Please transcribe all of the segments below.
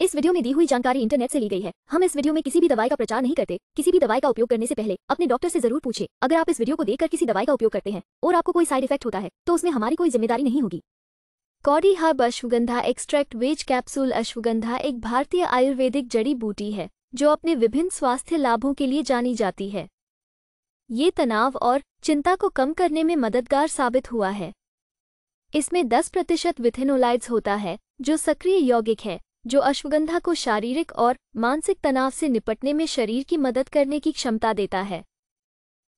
इस वीडियो में दी हुई जानकारी इंटरनेट से ली गई है हम इस वीडियो में किसी भी दवाई का प्रचार नहीं करते किसी भी दवाई का उपयोग करने से पहले अपने डॉक्टर से जरूर पूछे अगर आप इस वीडियो को देखकर किसी दवाई का उपयोग करते हैं और आपको कोई साइड इफेक्ट होता है तो उसमें हमारी कोई जिम्मेदारी नहीं होगी कॉडी herb ashwagandha extract veg capsule ashwagandha एक भारतीय आयुर्वेदिक जड़ी बूटी है जो अपने विभिन्न स्वास्थ्य लाभों के लिए जानी जाती है ये तनाव और चिंता को कम करने में मददगार साबित हुआ है इसमें 10 प्रतिशत विथेनोलाइड्स होता है जो सक्रिय यौगिक है जो अश्वगंधा को शारीरिक और मानसिक तनाव से निपटने में शरीर की मदद करने की क्षमता देता है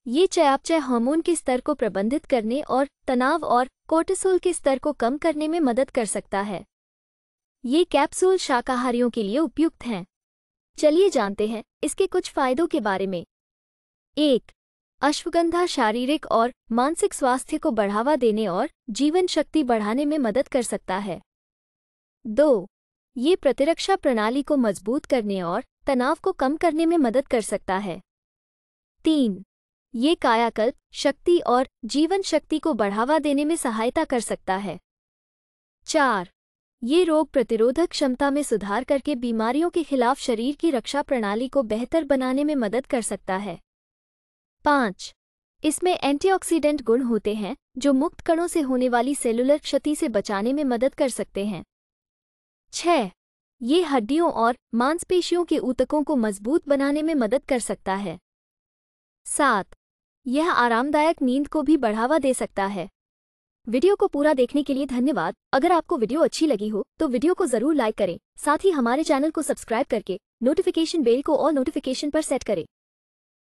ये चयापचय हार्मोन के स्तर को प्रबंधित करने और तनाव और कोर्टिसोल के स्तर को कम करने में मदद कर सकता है ये कैप्सूल शाकाहारियों के लिए उपयुक्त हैं चलिए जानते हैं इसके कुछ फायदों के बारे में एक अश्वगंधा शारीरिक और मानसिक स्वास्थ्य को बढ़ावा देने और जीवन शक्ति बढ़ाने में मदद कर सकता है दो ये प्रतिरक्षा प्रणाली को मजबूत करने और तनाव को कम करने में मदद कर सकता है तीन ये कायाकल्प शक्ति और जीवन शक्ति को बढ़ावा देने में सहायता कर सकता है चार ये रोग प्रतिरोधक क्षमता में सुधार करके बीमारियों के खिलाफ शरीर की रक्षा प्रणाली को बेहतर बनाने में मदद कर सकता है पाँच इसमें एंटीऑक्सीडेंट गुण होते हैं जो मुक्त कणों से होने वाली सेलुलर क्षति से बचाने में मदद कर सकते हैं छः ये हड्डियों और मांसपेशियों के ऊतकों को मजबूत बनाने में मदद कर सकता है सात यह आरामदायक नींद को भी बढ़ावा दे सकता है वीडियो को पूरा देखने के लिए धन्यवाद अगर आपको वीडियो अच्छी लगी हो तो वीडियो को जरूर लाइक करें साथ ही हमारे चैनल को सब्सक्राइब करके नोटिफिकेशन बेल को और नोटिफिकेशन पर सेट करें